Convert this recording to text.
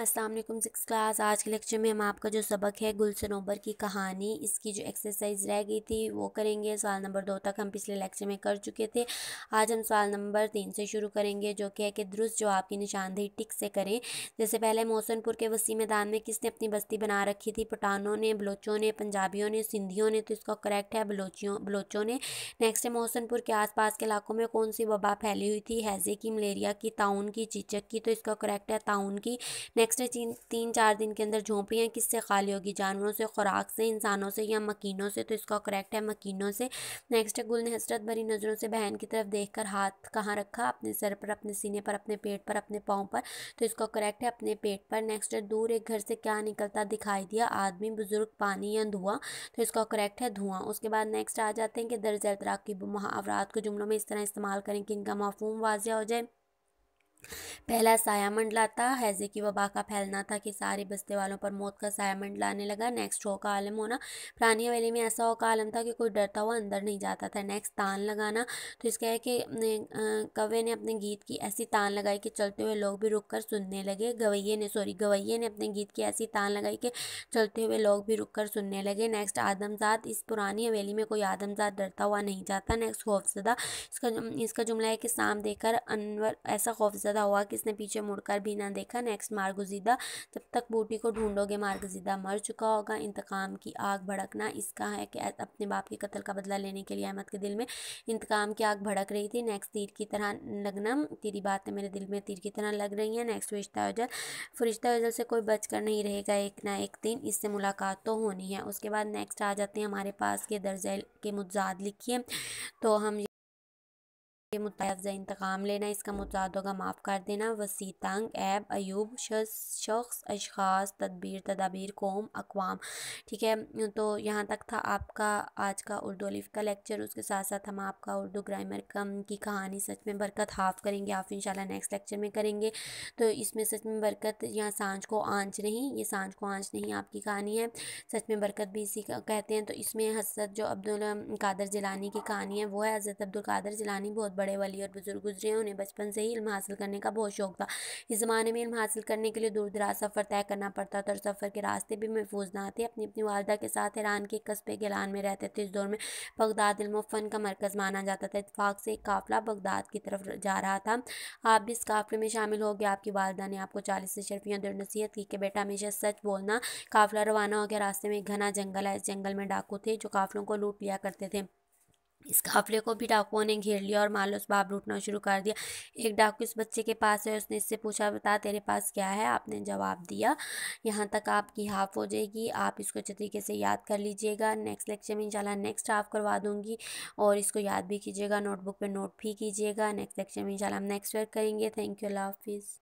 अस्सलाम वालेकुम six class आज के लेक्चर में हम आपका जो सबक है गुलसनोबर की कहानी इसकी जो एक्सरसाइज रह गई थी वो करेंगे सवाल नंबर दो तक हम पिछले लेक्चर में कर चुके थे आज हम सवाल नंबर तीन से शुरू करेंगे जो कि है कि दुरुस्त जवाब की निशानदेही टिक से करें जैसे पहले मोहसनपुर के वसी मैदान में किसने अपनी बस्ती बना रखी थी पठानों ने बलोचों ने पंजाबियों ने सिंधियों ने तो इसका करेक्ट है बलोचियों बलोचों ने नेक्स्ट है मोहसनपुर के पास के इलाकों में कौन सी वबा फैली हुई थी हैजे की मलेरिया की ताउन की चीचक की तो इसका करेक्ट है ताउन की नेक्स्ट नेक्स्ट है तीन तीन चार दिन के अंदर झोंपड़ियाँ किससे खाली होगी जानवरों से खुराक से इंसानों से या मकीनों से तो इसका करेक्ट है मकीनों से नेक्स्ट है गुल ने हसरत भरी नज़रों से बहन की तरफ देख कर हाथ कहाँ रखा अपने सर पर अपने सीने पर अपने पेट पर अपने पाँव पर तो इसका करेक्ट है अपने पेट पर नेक्स्ट है दूर एक घर से क्या निकलता दिखाई दिया आदमी बुजुर्ग पानी या धुआं तो इसका करेक्ट है धुआं उसके बाद नेक्स्ट आ जाते हैं कि दर्ज एतराक की मुहावरात को जुमलों में इस तरह इस्तेमाल करें कि इनका मफहूम वाजिया हो जाए पहला साया मंडला था हैजे की वबा का फैलना था कि सारे बस्ते वालों पर मौत का साया आने लगा नेक्स्ट हो का आलम होना पुरानी हवेली में ऐसा हो का आलम था कि कोई डरता हुआ अंदर नहीं जाता था नेक्स्ट तान लगाना तो इसका है कि कवे ने अपने गीत की ऐसी तान लगाई कि चलते हुए लोग भी रुक कर सुनने लगे गवैये ने सॉरी गवैये ने अपने गीत की ऐसी तान लगाई कि चलते हुए लोग भी रुक कर सुनने लगे नेक्स्ट आदमजाद इस पुरानी हवेली में कोई आदमजाद डरता हुआ नहीं जाता नेक्स्ट खौफजदा इसका इसका जुमला है कि शाम देकर अनवर ऐसा खौफजदा मारगजीदा हुआ किसने पीछे मुड़कर भी ना देखा नेक्स्ट मारगजीदा जब तक बूटी को ढूंढोगे मारगजीदा मर चुका होगा इंतकाम की आग भड़कना इसका है कि अपने बाप के कत्ल का बदला लेने के लिए अहमद के दिल में इंतकाम की आग भड़क रही थी नेक्स्ट तीर की तरह लगना तेरी बातें मेरे दिल में तीर की तरह लग रही हैं नेक्स्ट फरिश्ता अजल फरिश्ता अजल से कोई बच नहीं रहेगा एक ना एक दिन इससे मुलाकात तो होनी है उसके बाद नेक्स्ट आ जाते हैं हमारे पास के दर्जे के मुजाद लिखिए तो हम ये मुतायफ इंतकाम लेना इसका मुतादों का माफ़ कर देना वसी तंग ऐब अयूब शख्स अशास तदबीर तदाबीर कौम अकवाम ठीक है तो यहाँ तक था आपका आज का उर्दू अलिफ का लेक्चर उसके साथ साथ हम आपका उर्दू ग्रामर कम की कहानी सच में बरकत हाफ करेंगे आप इंशाल्लाह नेक्स्ट लेक्चर में करेंगे तो इसमें सच में बरकत यहाँ सांझ को आँच नहीं ये सांझ को आँच नहीं आपकी कहानी है सच में बरकत भी इसी कहते हैं तो इसमें हसरत जो अब्दुल कादर जिलानी की कहानी है वो है हजरत अब्दुल कादर जिलानी बहुत बड़े वाली और बुज़ुर्ग गुजरे हैं उन्हें बचपन से ही इल्म हासिल करने का बहुत शौक था इस ज़माने में इल्म हासिल करने के लिए दूर दराज सफ़र तय करना पड़ता था और सफ़र के रास्ते भी महफूज ना थे अपनी अपनी वालदा के साथ ईरान के कस्बे लान में रहते थे इस दौर में बगदाद इल्म फ़न का मरकज़ माना जाता था इतफाक़ से एक काफ़िला बगदाद की तरफ जा रहा था आप भी इस काफ़िले में शामिल हो गया आपकी वालदा ने आपको चालीस शर्फियाँ दर नसीहत की कि बेटा हमेशा सच बोलना काफ़िला रवाना हो गया रास्ते में घना जंगल है इस जंगल में डाकू थे जो काफ़िलों को लूट लिया करते थे इस काफले को भी डाकुओं ने घेर लिया और मालो बाप लूटना शुरू कर दिया एक डाकू इस बच्चे के पास है उसने इससे पूछा बता तेरे पास क्या है आपने जवाब दिया यहाँ तक आपकी हाफ हो जाएगी आप इसको अच्छे तरीके से याद कर लीजिएगा नेक्स्ट लेक्चर में इंशाल्लाह नेक्स्ट हाफ करवा दूंगी और इसको याद भी कीजिएगा नोटबुक पर नोट भी कीजिएगा नेक्स्ट लेक्चर में इंशाल्लाह हम नेक्स्ट वर्क करेंगे थैंक यू अल्लाह हाफिज़